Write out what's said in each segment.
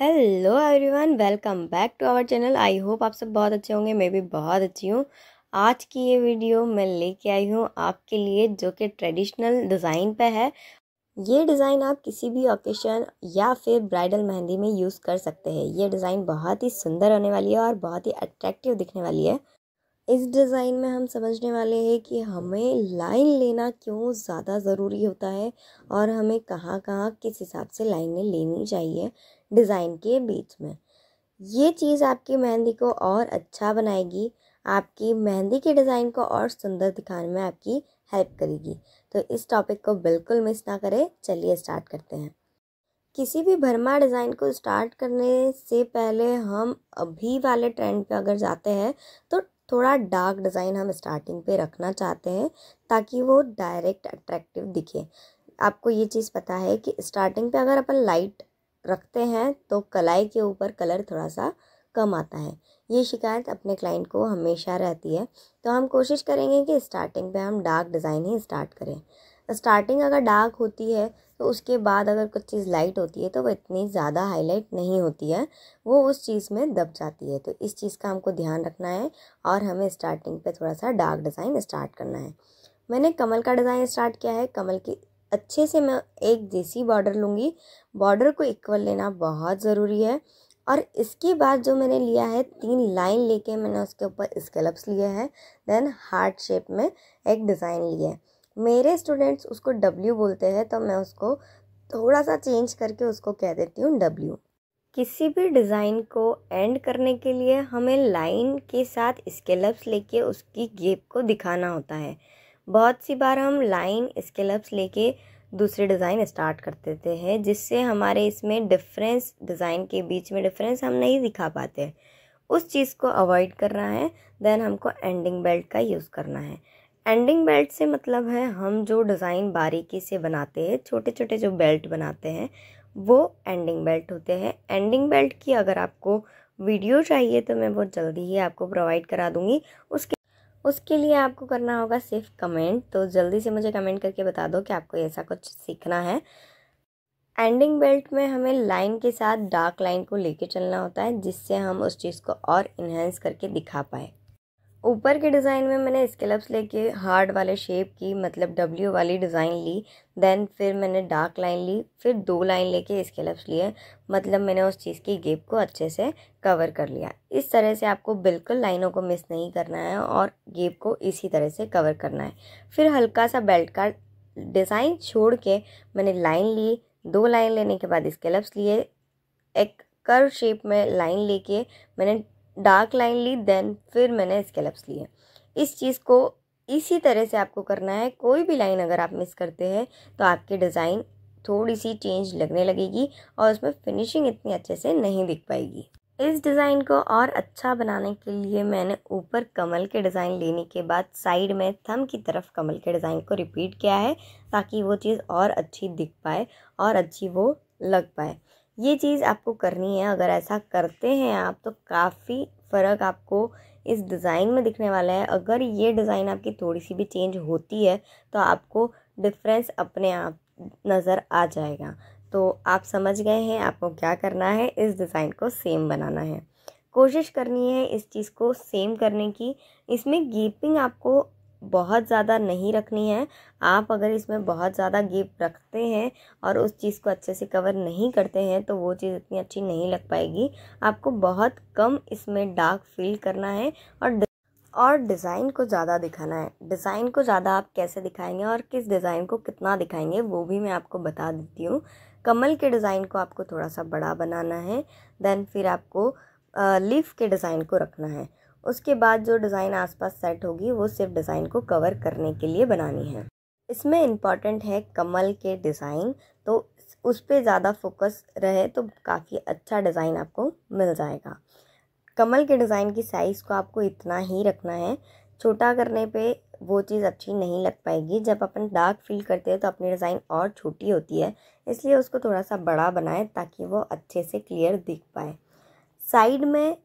hello everyone welcome back to our channel I hope आप सब बहुत अच्छे होंगे मैं भी बहुत अच्छी हूँ आज की ये वीडियो मैं लेके आई हूँ आपके लिए जो कि ट्रेडिशनल डिज़ाइन पे है ये डिज़ाइन आप किसी भी ओकेशन या फिर ब्राइडल मेहंदी में यूज़ कर सकते हैं ये डिज़ाइन बहुत ही सुंदर होने वाली है और बहुत ही अट्रैक्टिव दिखने वाली है इस डिज़ाइन में हम समझने वाले हैं कि हमें लाइन लेना क्यों ज़्यादा ज़रूरी होता है और हमें कहाँ कहाँ किस हिसाब से लाइनें लेनी चाहिए डिज़ाइन के बीच में ये चीज़ आपकी मेहंदी को और अच्छा बनाएगी आपकी मेहंदी के डिज़ाइन को और सुंदर दिखाने में आपकी हेल्प करेगी तो इस टॉपिक को बिल्कुल मिस ना करें चलिए स्टार्ट करते हैं किसी भी भरमा डिज़ाइन को स्टार्ट करने से पहले हम अभी वाले ट्रेंड पे अगर जाते हैं तो थोड़ा डार्क डिज़ाइन हम स्टार्टिंग पे रखना चाहते हैं ताकि वो डायरेक्ट अट्रैक्टिव दिखे आपको ये चीज़ पता है कि स्टार्टिंग पे अगर अपन लाइट रखते हैं तो कलाई के ऊपर कलर थोड़ा सा कम आता है ये शिकायत अपने क्लाइंट को हमेशा रहती है तो हम कोशिश करेंगे कि स्टार्टिंग पे हम डार्क डिज़ाइन ही स्टार्ट करें स्टार्टिंग अगर डार्क होती है तो उसके बाद अगर कुछ चीज़ लाइट होती है तो वो इतनी ज़्यादा हाईलाइट नहीं होती है वो उस चीज़ में दब जाती है तो इस चीज़ का हमको ध्यान रखना है और हमें स्टार्टिंग पे थोड़ा सा डार्क डिज़ाइन स्टार्ट करना है मैंने कमल का डिज़ाइन स्टार्ट किया है कमल की अच्छे से मैं एक जैसी बॉर्डर लूँगी बॉर्डर को इक्वल लेना बहुत ज़रूरी है और इसके बाद जो मैंने लिया है तीन लाइन लेके मैंने उसके ऊपर स्केलप्स लिए हैं देन हार्ट शेप में एक डिज़ाइन लिया है मेरे स्टूडेंट्स उसको डब्ल्यू बोलते हैं तो मैं उसको थोड़ा सा चेंज करके उसको कह देती हूँ डब्ल्यू किसी भी डिज़ाइन को एंड करने के लिए हमें लाइन के साथ स्केलप्स लेके उसकी गेप को दिखाना होता है बहुत सी बार हम लाइन स्केलप्स लेके दूसरे डिज़ाइन स्टार्ट कर देते हैं जिससे हमारे इसमें डिफरेंस डिज़ाइन के बीच में डिफरेंस हम नहीं दिखा पाते उस चीज़ को अवॉइड करना है देन हमको एंडिंग बेल्ट का यूज़ करना है एंडिंग बेल्ट से मतलब है हम जो डिज़ाइन बारीकी से बनाते हैं छोटे छोटे जो बेल्ट बनाते हैं वो एंडिंग बेल्ट होते हैं एंडिंग बेल्ट की अगर आपको वीडियो चाहिए तो मैं बहुत जल्दी ही आपको प्रोवाइड करा दूँगी उसके उसके लिए आपको करना होगा सिर्फ कमेंट तो जल्दी से मुझे कमेंट करके बता दो कि आपको ऐसा कुछ सीखना है एंडिंग बेल्ट में हमें लाइन के साथ डार्क लाइन को लेके चलना होता है जिससे हम उस चीज़ को और इन्हेंस करके दिखा पाए ऊपर के डिज़ाइन में मैंने स्केलप्स लेके हार्ड वाले शेप की मतलब डब्ल्यू वाली डिज़ाइन ली देन फिर मैंने डार्क लाइन ली फिर दो लाइन लेके स्केलप्स लिए मतलब मैंने उस चीज़ की गेप को अच्छे से कवर कर लिया इस तरह से आपको बिल्कुल लाइनों को मिस नहीं करना है और गेप को इसी तरह से कवर करना है फिर हल्का सा बेल्ट का डिज़ाइन छोड़ के मैंने लाइन ली दो लाइन लेने के बाद स्केलप्स लिए एक कर्व शेप में लाइन लेके मैंने डार्क लाइन ली देन फिर मैंने स्केलप्स लिए इस चीज़ को इसी तरह से आपको करना है कोई भी लाइन अगर आप मिस करते हैं तो आपकी डिज़ाइन थोड़ी सी चेंज लगने लगेगी और उसमें फिनिशिंग इतनी अच्छे से नहीं दिख पाएगी इस डिज़ाइन को और अच्छा बनाने के लिए मैंने ऊपर कमल के डिज़ाइन लेने के बाद साइड में थम की तरफ कमल के डिज़ाइन को रिपीट किया है ताकि वो चीज़ और अच्छी दिख पाए और अच्छी वो लग पाए ये चीज़ आपको करनी है अगर ऐसा करते हैं आप तो काफ़ी फ़र्क आपको इस डिज़ाइन में दिखने वाला है अगर ये डिज़ाइन आपकी थोड़ी सी भी चेंज होती है तो आपको डिफरेंस अपने आप नज़र आ जाएगा तो आप समझ गए हैं आपको क्या करना है इस डिज़ाइन को सेम बनाना है कोशिश करनी है इस चीज़ को सेम करने की इसमें गीपिंग आपको बहुत ज़्यादा नहीं रखनी है आप अगर इसमें बहुत ज़्यादा गेप रखते हैं और उस चीज़ को अच्छे से कवर नहीं करते हैं तो वो चीज़ इतनी अच्छी नहीं लग पाएगी आपको बहुत कम इसमें डार्क फील करना है और और डिज़ाइन को ज़्यादा दिखाना है डिज़ाइन को ज़्यादा आप कैसे दिखाएंगे और किस डिज़ाइन को कितना दिखाएंगे वो भी मैं आपको बता देती हूँ कमल के डिज़ाइन को आपको थोड़ा सा बड़ा बनाना है देन फिर आपको लीफ के डिज़ाइन को रखना है उसके बाद जो डिज़ाइन आसपास सेट होगी वो सिर्फ डिज़ाइन को कवर करने के लिए बनानी है इसमें इम्पॉर्टेंट है कमल के डिज़ाइन तो उस पर ज़्यादा फोकस रहे तो काफ़ी अच्छा डिज़ाइन आपको मिल जाएगा कमल के डिज़ाइन की साइज़ को आपको इतना ही रखना है छोटा करने पे वो चीज़ अच्छी नहीं लग पाएगी जब अपन डार्क फील करते हैं तो अपनी डिज़ाइन और छोटी होती है इसलिए उसको थोड़ा सा बड़ा बनाएं ताकि वो अच्छे से क्लियर दिख पाए साइड में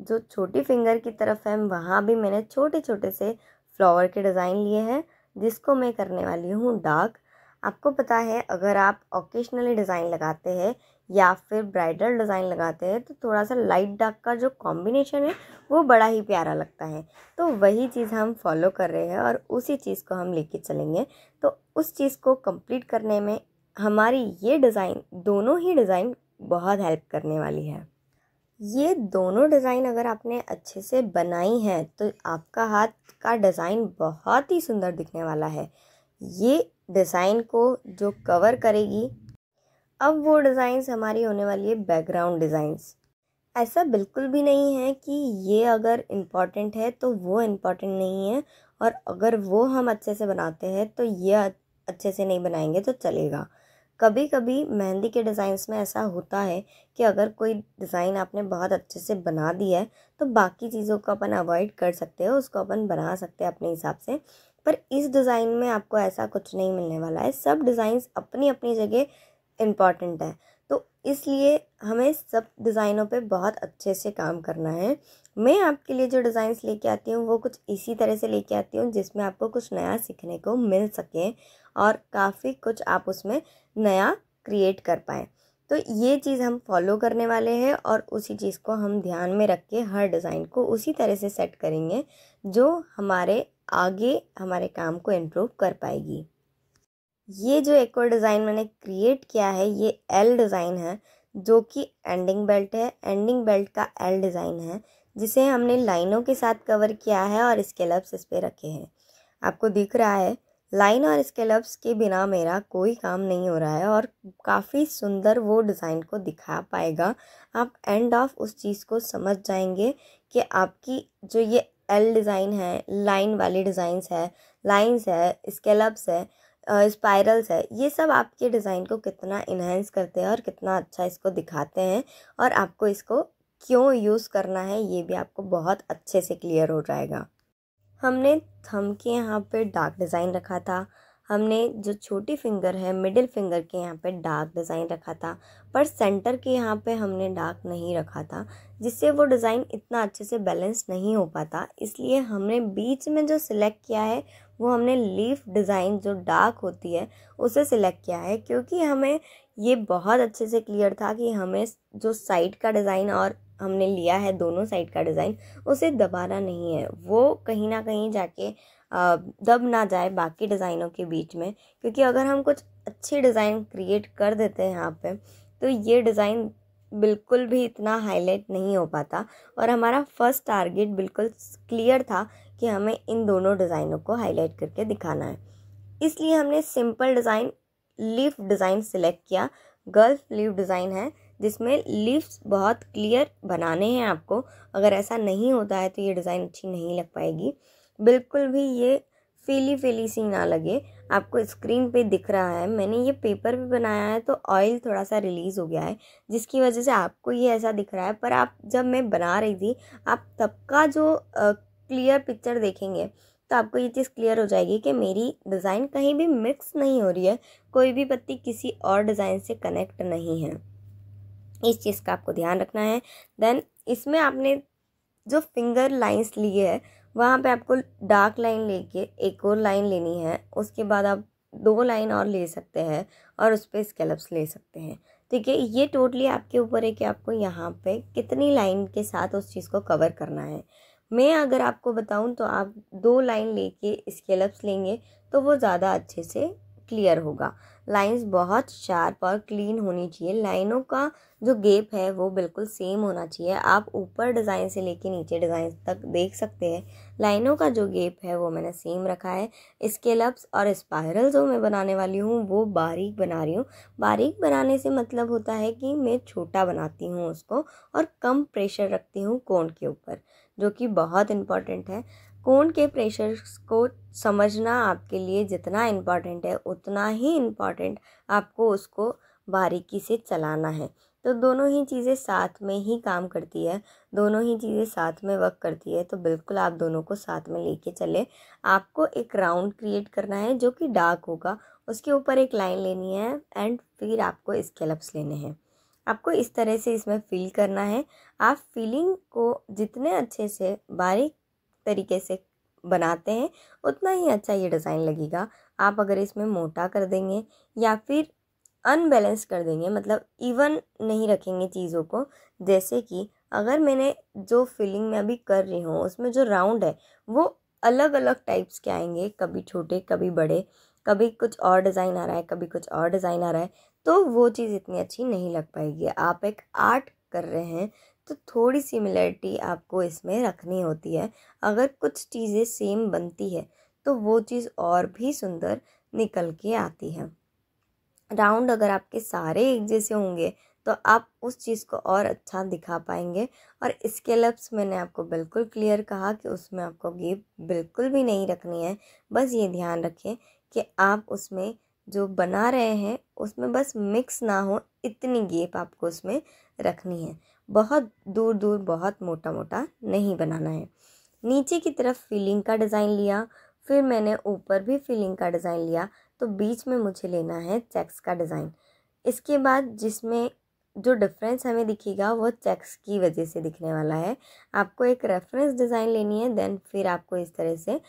जो छोटी फिंगर की तरफ है वहाँ भी मैंने छोटे छोटे से फ्लावर के डिज़ाइन लिए हैं जिसको मैं करने वाली हूँ डार्क आपको पता है अगर आप ओकेशनली डिज़ाइन लगाते हैं या फिर ब्राइडल डिज़ाइन लगाते हैं तो थोड़ा सा लाइट डार्क का जो कॉम्बिनेशन है वो बड़ा ही प्यारा लगता है तो वही चीज़ हम फॉलो कर रहे हैं और उसी चीज़ को हम लेके चलेंगे तो उस चीज़ को कंप्लीट करने में हमारी ये डिज़ाइन दोनों ही डिज़ाइन बहुत हेल्प करने वाली है ये दोनों डिज़ाइन अगर आपने अच्छे से बनाई हैं तो आपका हाथ का डिज़ाइन बहुत ही सुंदर दिखने वाला है ये डिज़ाइन को जो कवर करेगी अब वो डिज़ाइंस हमारी होने वाली है बैकग्राउंड डिज़ाइंस ऐसा बिल्कुल भी नहीं है कि ये अगर इम्पॉर्टेंट है तो वो इम्पॉर्टेंट नहीं है और अगर वो हम अच्छे से बनाते हैं तो ये अच्छे से नहीं बनाएंगे तो चलेगा कभी कभी मेहंदी के डिज़ाइंस में ऐसा होता है कि अगर कोई डिज़ाइन आपने बहुत अच्छे से बना दिया है तो बाकी चीज़ों को अपन अवॉइड कर सकते हो उसको अपन बना सकते हैं अपने हिसाब से पर इस डिज़ाइन में आपको ऐसा कुछ नहीं मिलने वाला है सब डिज़ाइंस अपनी अपनी जगह इम्पॉर्टेंट है तो इसलिए हमें सब डिज़ाइनों पे बहुत अच्छे से काम करना है मैं आपके लिए जो डिज़ाइंस लेके आती हूँ वो कुछ इसी तरह से लेके आती हूँ जिसमें आपको कुछ नया सीखने को मिल सके और काफ़ी कुछ आप उसमें नया क्रिएट कर पाएँ तो ये चीज़ हम फॉलो करने वाले हैं और उसी चीज़ को हम ध्यान में रख के हर डिज़ाइन को उसी तरह से सेट करेंगे जो हमारे आगे हमारे काम को इम्प्रूव कर पाएगी ये जो एक और डिज़ाइन मैंने क्रिएट किया है ये एल डिज़ाइन है जो कि एंडिंग बेल्ट है एंडिंग बेल्ट का एल डिज़ाइन है जिसे हमने लाइनों के साथ कवर किया है और इसके लफ्स इस पर रखे हैं आपको दिख रहा है लाइन और स्केलप्स के बिना मेरा कोई काम नहीं हो रहा है और काफ़ी सुंदर वो डिज़ाइन को दिखा पाएगा आप एंड ऑफ उस चीज़ को समझ जाएंगे कि आपकी जो ये एल डिज़ाइन है लाइन वाली डिज़ाइंस है लाइंस है स्केलप्स है स्पायरल्स है ये सब आपके डिज़ाइन को कितना इन्हेंस करते हैं और कितना अच्छा इसको दिखाते हैं और आपको इसको क्यों यूज़ करना है ये भी आपको बहुत अच्छे से क्लियर हो जाएगा हमने थम के यहाँ पे डार्क डिज़ाइन रखा था हमने जो छोटी फिंगर है मिडिल फिंगर के यहाँ पे डार्क डिज़ाइन रखा था पर सेंटर के यहाँ पे हमने डार्क नहीं रखा था जिससे वो डिज़ाइन इतना अच्छे से बैलेंस नहीं हो पाता इसलिए हमने बीच में जो सिलेक्ट किया है वो हमने लीफ डिज़ाइन जो डार्क होती है उसे सिलेक्ट किया है क्योंकि हमें ये बहुत अच्छे से क्लियर था कि हमें जो साइड का डिज़ाइन और हमने लिया है दोनों साइड का डिज़ाइन उसे दबाना नहीं है वो कहीं ना कहीं जाके दब ना जाए बाकी डिज़ाइनों के बीच में क्योंकि अगर हम कुछ अच्छे डिज़ाइन क्रिएट कर देते हैं यहाँ पे तो ये डिज़ाइन बिल्कुल भी इतना हाईलाइट नहीं हो पाता और हमारा फर्स्ट टारगेट बिल्कुल क्लियर था कि हमें इन दोनों डिज़ाइनों को हाईलाइट करके दिखाना है इसलिए हमने simple design leaf design select किया गर्ल्फ लीफ डिज़ाइन है जिसमें लीव्स बहुत क्लियर बनाने हैं आपको अगर ऐसा नहीं होता है तो ये डिज़ाइन अच्छी नहीं लग पाएगी बिल्कुल भी ये फीली फीली सी ना लगे आपको स्क्रीन पे दिख रहा है मैंने ये पेपर भी बनाया है तो ऑयल थोड़ा सा रिलीज़ हो गया है जिसकी वजह से आपको ये ऐसा दिख रहा है पर आप जब मैं बना रही थी आप तब का जो क्लियर पिक्चर देखेंगे तो आपको ये चीज़ क्लियर हो जाएगी कि मेरी डिज़ाइन कहीं भी मिक्स नहीं हो रही है कोई भी पत्ती किसी और डिज़ाइन से कनेक्ट नहीं है इस चीज़ का आपको ध्यान रखना है देन इसमें आपने जो फिंगर लाइंस लिए है वहाँ पे आपको डार्क लाइन लेके एक और लाइन लेनी है उसके बाद आप दो लाइन और ले सकते हैं और उस पर स्केलप्स ले सकते हैं ठीक है ये टोटली आपके ऊपर है कि आपको यहाँ पे कितनी लाइन के साथ उस चीज़ को कवर करना है मैं अगर आपको बताऊं तो आप दो लाइन लेके लफ्स लेंगे तो वो ज़्यादा अच्छे से क्लियर होगा लाइंस बहुत शार्प और क्लीन होनी चाहिए लाइनों का जो गेप है वो बिल्कुल सेम होना चाहिए आप ऊपर डिज़ाइन से लेके नीचे डिज़ाइन तक देख सकते हैं लाइनों का जो गेप है वो मैंने सेम रखा है स्केलअप्स और स्पायरल जो मैं बनाने वाली हूँ वो बारीक बना रही हूँ बारीक बनाने से मतलब होता है कि मैं छोटा बनाती हूँ उसको और कम प्रेशर रखती हूँ कोण के ऊपर जो कि बहुत इम्पॉर्टेंट है कोण के प्रेशर को समझना आपके लिए जितना इम्पॉर्टेंट है उतना ही इम्पॉर्टेंट आपको उसको बारीकी से चलाना है तो दोनों ही चीज़ें साथ में ही काम करती है दोनों ही चीज़ें साथ में वर्क करती है तो बिल्कुल आप दोनों को साथ में लेके चले आपको एक राउंड क्रिएट करना है जो कि डार्क होगा उसके ऊपर एक लाइन लेनी है एंड फिर आपको स्केलप्स लेने हैं आपको इस तरह से इसमें फ़िल करना है आप फिलिंग को जितने अच्छे से बारीक तरीके से बनाते हैं उतना ही अच्छा ये डिज़ाइन लगेगा आप अगर इसमें मोटा कर देंगे या फिर अनबैलेंस कर देंगे मतलब इवन नहीं रखेंगे चीज़ों को जैसे कि अगर मैंने जो फिलिंग मैं अभी कर रही हूँ उसमें जो राउंड है वो अलग अलग टाइप्स के आएंगे कभी छोटे कभी बड़े कभी कुछ और डिज़ाइन आ रहा है कभी कुछ और डिज़ाइन आ रहा है तो वो चीज़ इतनी अच्छी नहीं लग पाएगी आप एक आर्ट कर रहे हैं तो थोड़ी सिमिलरिटी आपको इसमें रखनी होती है अगर कुछ चीज़ें सेम बनती है तो वो चीज़ और भी सुंदर निकल के आती है राउंड अगर आपके सारे एक जैसे होंगे तो आप उस चीज़ को और अच्छा दिखा पाएंगे और इसके लफ्स मैंने आपको बिल्कुल क्लियर कहा कि उसमें आपको गेप बिल्कुल भी नहीं रखनी है बस ये ध्यान रखें कि आप उसमें जो बना रहे हैं उसमें बस मिक्स ना हो इतनी गेप आपको उसमें रखनी है बहुत दूर दूर बहुत मोटा मोटा नहीं बनाना है नीचे की तरफ फिलिंग का डिज़ाइन लिया फिर मैंने ऊपर भी फिलिंग का डिज़ाइन लिया तो बीच में मुझे लेना है चेक्स का डिज़ाइन इसके बाद जिसमें जो डिफरेंस हमें दिखेगा वो चेक्स की वजह से दिखने वाला है आपको एक रेफरेंस डिज़ाइन लेनी है देन फिर आपको इस तरह से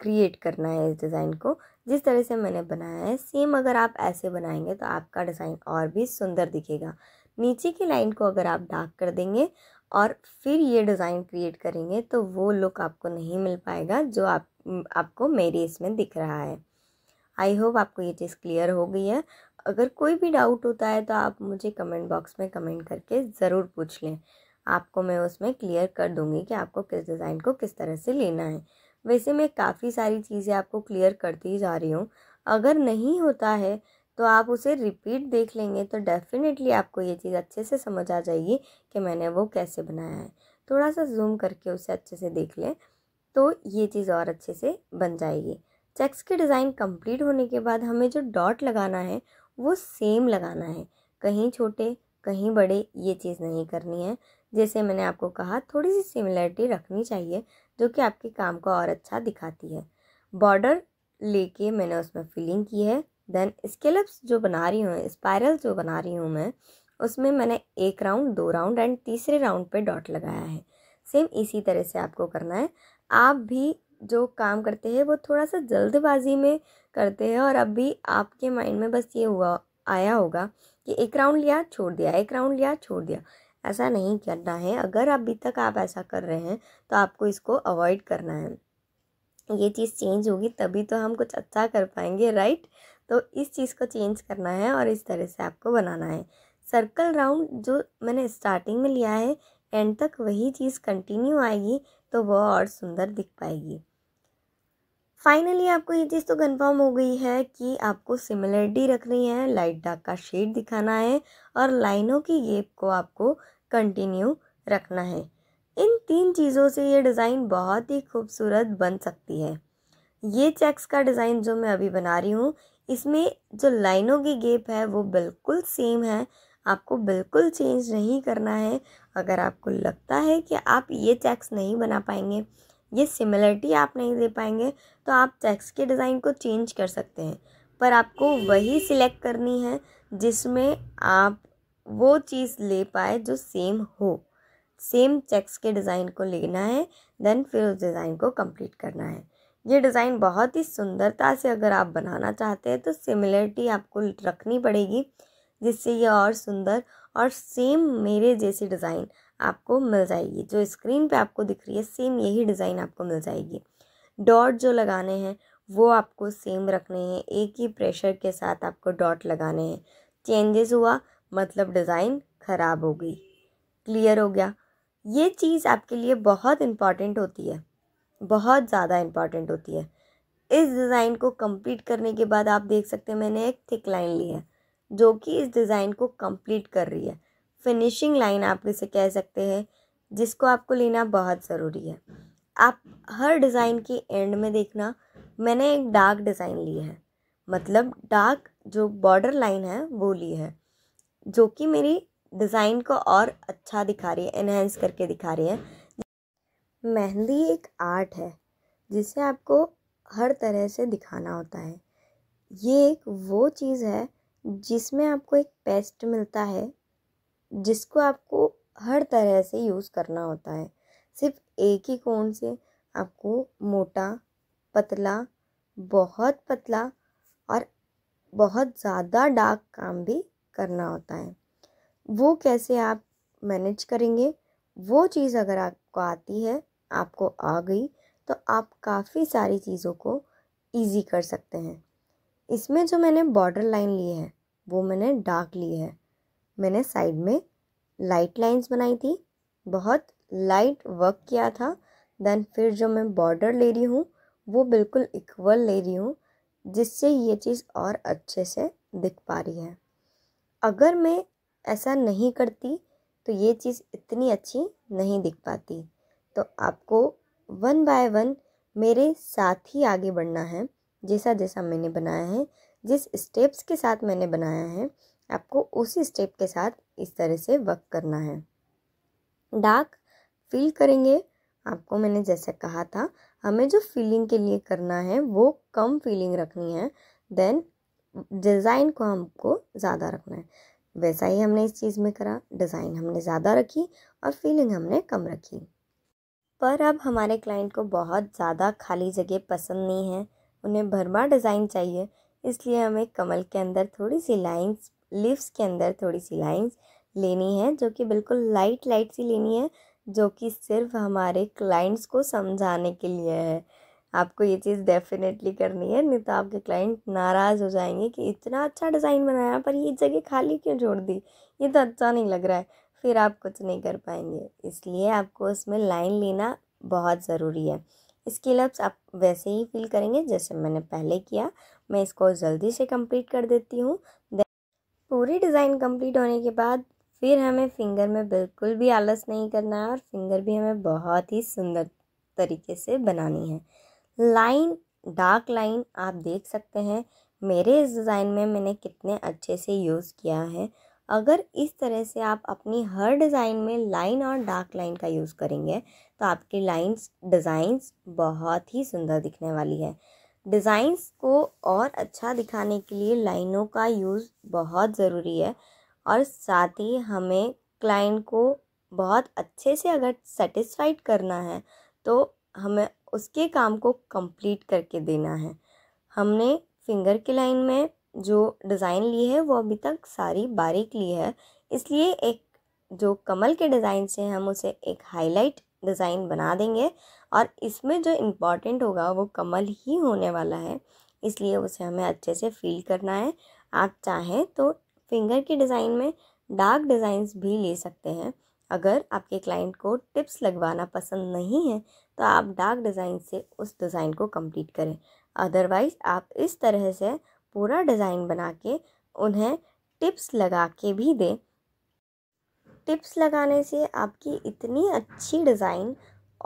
क्रिएट करना है इस डिज़ाइन को जिस तरह से मैंने बनाया है सेम अगर आप ऐसे बनाएंगे तो आपका डिज़ाइन और भी सुंदर दिखेगा नीचे की लाइन को अगर आप डार्क कर देंगे और फिर ये डिज़ाइन क्रिएट करेंगे तो वो लुक आपको नहीं मिल पाएगा जो आप आपको मेरी इसमें दिख रहा है आई होप आपको ये चीज़ क्लियर हो गई है अगर कोई भी डाउट होता है तो आप मुझे कमेंट बॉक्स में कमेंट करके ज़रूर पूछ लें आपको मैं उसमें क्लियर कर दूंगी कि आपको किस डिज़ाइन को किस तरह से लेना है वैसे मैं काफ़ी सारी चीज़ें आपको क्लियर करती जा रही हूँ अगर नहीं होता है तो आप उसे रिपीट देख लेंगे तो डेफिनेटली आपको ये चीज़ अच्छे से समझ आ जाएगी कि मैंने वो कैसे बनाया है थोड़ा सा जूम करके उसे अच्छे से देख लें तो ये चीज़ और अच्छे से बन जाएगी चेक्स के डिज़ाइन कंप्लीट होने के बाद हमें जो डॉट लगाना है वो सेम लगाना है कहीं छोटे कहीं बड़े ये चीज़ नहीं करनी है जैसे मैंने आपको कहा थोड़ी सी सिमिलरिटी रखनी चाहिए जो कि आपके काम को और अच्छा दिखाती है बॉर्डर लेके मैंने उसमें फिलिंग की है देन स्केलप्स जो बना रही हूँ स्पायरल जो बना रही हूँ मैं उसमें मैंने एक राउंड दो राउंड एंड तीसरे राउंड पे डॉट लगाया है सेम इसी तरह से आपको करना है आप भी जो काम करते हैं वो थोड़ा सा जल्दबाजी में करते हैं और अभी आपके माइंड में बस ये हुआ आया होगा कि एक राउंड लिया छोड़ दिया एक राउंड लिया छोड़ दिया ऐसा नहीं करना है अगर अभी तक आप ऐसा कर रहे हैं तो आपको इसको अवॉइड करना है ये चीज़ चेंज होगी तभी तो हम कुछ अच्छा कर पाएंगे राइट तो इस चीज़ को चेंज करना है और इस तरह से आपको बनाना है सर्कल राउंड जो मैंने स्टार्टिंग में लिया है एंड तक वही चीज़ कंटिन्यू आएगी तो वह और सुंदर दिख पाएगी फाइनली आपको ये चीज़ तो कन्फर्म हो गई है कि आपको सिमिलरिटी रखनी है लाइट डार्क का शेड दिखाना है और लाइनों की गेप को आपको कंटिन्यू रखना है इन तीन चीज़ों से ये डिज़ाइन बहुत ही खूबसूरत बन सकती है ये चेक्स का डिज़ाइन जो मैं अभी बना रही हूँ इसमें जो लाइनों की गेप है वो बिल्कुल सेम है आपको बिल्कुल चेंज नहीं करना है अगर आपको लगता है कि आप ये चेक्स नहीं बना पाएंगे ये सिमिलरिटी आप नहीं दे पाएंगे तो आप चेक्स के डिज़ाइन को चेंज कर सकते हैं पर आपको वही सिलेक्ट करनी है जिसमें आप वो चीज़ ले पाए जो सेम हो सेम चेक्स के डिज़ाइन को लेना है देन फिर उस डिज़ाइन को कंप्लीट करना है ये डिज़ाइन बहुत ही सुंदरता से अगर आप बनाना चाहते हैं तो सिमिलरिटी आपको रखनी पड़ेगी जिससे ये और सुंदर और सेम मेरे जैसी डिज़ाइन आपको मिल जाएगी जो स्क्रीन पे आपको दिख रही है सेम यही डिज़ाइन आपको मिल जाएगी डॉट जो लगाने हैं वो आपको सेम रखने हैं एक ही प्रेशर के साथ आपको डॉट लगाने हैं चेंजेस हुआ मतलब डिज़ाइन ख़राब हो गई क्लियर हो गया ये चीज़ आपके लिए बहुत इम्पॉर्टेंट होती है बहुत ज़्यादा इम्पॉर्टेंट होती है इस डिज़ाइन को कंप्लीट करने के बाद आप देख सकते हैं मैंने एक थिक लाइन ली है जो कि इस डिज़ाइन को कंप्लीट कर रही है फिनिशिंग लाइन आप इसे कह सकते हैं जिसको आपको लेना बहुत ज़रूरी है आप हर डिज़ाइन के एंड में देखना मैंने एक डार्क डिज़ाइन ली है मतलब डार्क जो बॉर्डर लाइन है वो ली है जो कि मेरी डिज़ाइन को और अच्छा दिखा रही है इन्हेंस करके दिखा रही है मेहंदी एक आर्ट है जिसे आपको हर तरह से दिखाना होता है ये एक वो चीज़ है जिसमें आपको एक पेस्ट मिलता है जिसको आपको हर तरह से यूज़ करना होता है सिर्फ एक ही कोण से आपको मोटा पतला बहुत पतला और बहुत ज़्यादा डार्क काम भी करना होता है वो कैसे आप मैनेज करेंगे वो चीज़ अगर आपको आती है आपको आ गई तो आप काफ़ी सारी चीज़ों को इजी कर सकते हैं इसमें जो मैंने बॉर्डर लाइन ली है वो मैंने डार्क ली है मैंने साइड में लाइट लाइंस बनाई थी बहुत लाइट वर्क किया था देन फिर जो मैं बॉर्डर ले रही हूँ वो बिल्कुल इक्वल ले रही हूँ जिससे ये चीज़ और अच्छे से दिख पा रही है अगर मैं ऐसा नहीं करती तो ये चीज़ इतनी अच्छी नहीं दिख पाती तो आपको वन बाय वन मेरे साथ ही आगे बढ़ना है जैसा जैसा मैंने बनाया है जिस स्टेप्स के साथ मैंने बनाया है आपको उसी स्टेप के साथ इस तरह से वर्क करना है डार्क फील करेंगे आपको मैंने जैसे कहा था हमें जो फीलिंग के लिए करना है वो कम फीलिंग रखनी है देन डिज़ाइन को हमको ज़्यादा रखना है वैसा ही हमने इस चीज़ में करा डिज़ाइन हमने ज़्यादा रखी और फीलिंग हमने कम रखी पर अब हमारे क्लाइंट को बहुत ज़्यादा खाली जगह पसंद नहीं है उन्हें भरमा डिज़ाइन चाहिए इसलिए हमें कमल के अंदर थोड़ी सी लाइंस लिप्स के अंदर थोड़ी सी लाइंस लेनी है जो कि बिल्कुल लाइट लाइट सी लेनी है जो कि सिर्फ हमारे क्लाइंट्स को समझाने के लिए है आपको ये चीज़ डेफिनेटली करनी है नहीं तो आपके क्लाइंट नाराज़ हो जाएंगे कि इतना अच्छा डिज़ाइन बनाया पर ये जगह खाली क्यों छोड़ दी ये तो अच्छा नहीं लग रहा है फिर आप कुछ नहीं कर पाएंगे इसलिए आपको उसमें लाइन लेना बहुत ज़रूरी है इसके लफ्स आप वैसे ही फील करेंगे जैसे मैंने पहले किया मैं इसको जल्दी से कंप्लीट कर देती हूँ पूरी डिज़ाइन कंप्लीट होने के बाद फिर हमें फिंगर में बिल्कुल भी आलस नहीं करना है और फिंगर भी हमें बहुत ही सुंदर तरीके से बनानी है लाइन डार्क लाइन आप देख सकते हैं मेरे इस डिज़ाइन में मैंने कितने अच्छे से यूज़ किया है अगर इस तरह से आप अपनी हर डिज़ाइन में लाइन और डार्क लाइन का यूज़ करेंगे तो आपकी लाइंस डिज़ाइंस बहुत ही सुंदर दिखने वाली है डिज़ाइंस को और अच्छा दिखाने के लिए लाइनों का यूज़ बहुत ज़रूरी है और साथ ही हमें क्लाइंट को बहुत अच्छे से अगर सेटिस्फाइड करना है तो हमें उसके काम को कंप्लीट करके देना है हमने फिंगर की लाइन में जो डिज़ाइन ली है वो अभी तक सारी बारीक ली है इसलिए एक जो कमल के डिज़ाइन से हम उसे एक हाईलाइट डिज़ाइन बना देंगे और इसमें जो इम्पॉर्टेंट होगा वो कमल ही होने वाला है इसलिए उसे हमें अच्छे से फील करना है आप चाहें तो फिंगर के डिज़ाइन में डार्क डिज़ाइंस भी ले सकते हैं अगर आपके क्लाइंट को टिप्स लगवाना पसंद नहीं है तो आप डार्क डिज़ाइन से उस डिज़ाइन को कंप्लीट करें अदरवाइज़ आप इस तरह से पूरा डिज़ाइन बना के उन्हें टिप्स लगा के भी दें टिप्स लगाने से आपकी इतनी अच्छी डिज़ाइन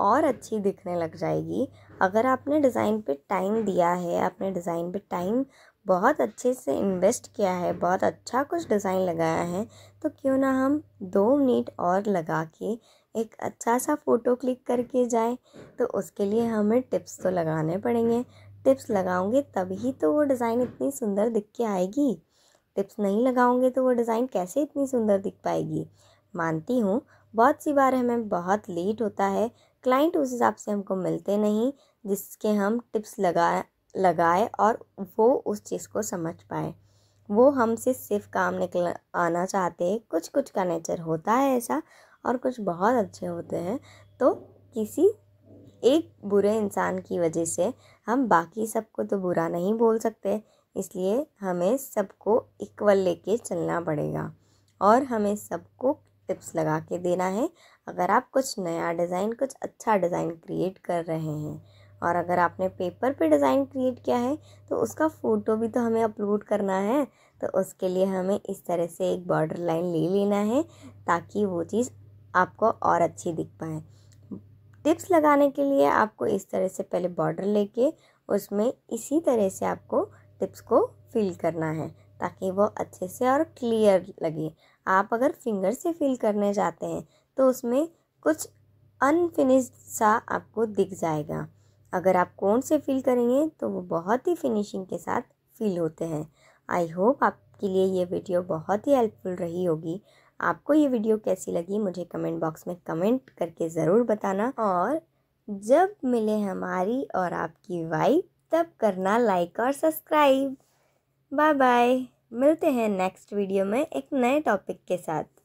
और अच्छी दिखने लग जाएगी अगर आपने डिज़ाइन पे टाइम दिया है आपने डिज़ाइन पे टाइम बहुत अच्छे से इन्वेस्ट किया है बहुत अच्छा कुछ डिज़ाइन लगाया है तो क्यों ना हम दो मिनट और लगा के एक अच्छा सा फ़ोटो क्लिक करके जाए तो उसके लिए हमें टिप्स तो लगाने पड़ेंगे टिप्स लगाओगे तभी तो वो डिज़ाइन इतनी सुंदर दिख के आएगी टिप्स नहीं लगाऊंगे तो वो डिज़ाइन कैसे इतनी सुंदर दिख पाएगी मानती हूँ बहुत सी बार हमें बहुत लेट होता है क्लाइंट उस हिसाब से हमको मिलते नहीं जिसके हम टिप्स लगा लगाए और वो उस चीज़ को समझ पाए वो हमसे सिर्फ काम निकल आना चाहते हैं कुछ कुछ का नेचर होता है ऐसा और कुछ बहुत अच्छे होते हैं तो किसी एक बुरे इंसान की वजह से हम बाकी सबको तो बुरा नहीं बोल सकते इसलिए हमें सबको इक्वल लेके चलना पड़ेगा और हमें सबको टिप्स लगा के देना है अगर आप कुछ नया डिज़ाइन कुछ अच्छा डिज़ाइन क्रिएट कर रहे हैं और अगर आपने पेपर पे डिज़ाइन क्रिएट किया है तो उसका फ़ोटो भी तो हमें अपलोड करना है तो उसके लिए हमें इस तरह से एक बॉर्डर लाइन ले लेना है ताकि वो चीज़ आपको और अच्छी दिख पाए टिप्स लगाने के लिए आपको इस तरह से पहले बॉर्डर लेके उसमें इसी तरह से आपको टिप्स को फिल करना है ताकि वो अच्छे से और क्लियर लगे आप अगर फिंगर से फिल करने जाते हैं तो उसमें कुछ अनफिनिश्ड सा आपको दिख जाएगा अगर आप कौन से फील करेंगे तो वो बहुत ही फिनिशिंग के साथ फील होते हैं आई होप आपके लिए ये वीडियो बहुत ही हेल्पफुल रही होगी आपको ये वीडियो कैसी लगी मुझे कमेंट बॉक्स में कमेंट करके ज़रूर बताना और जब मिले हमारी और आपकी वाइफ तब करना लाइक और सब्सक्राइब बाय बाय मिलते हैं नेक्स्ट वीडियो में एक नए टॉपिक के साथ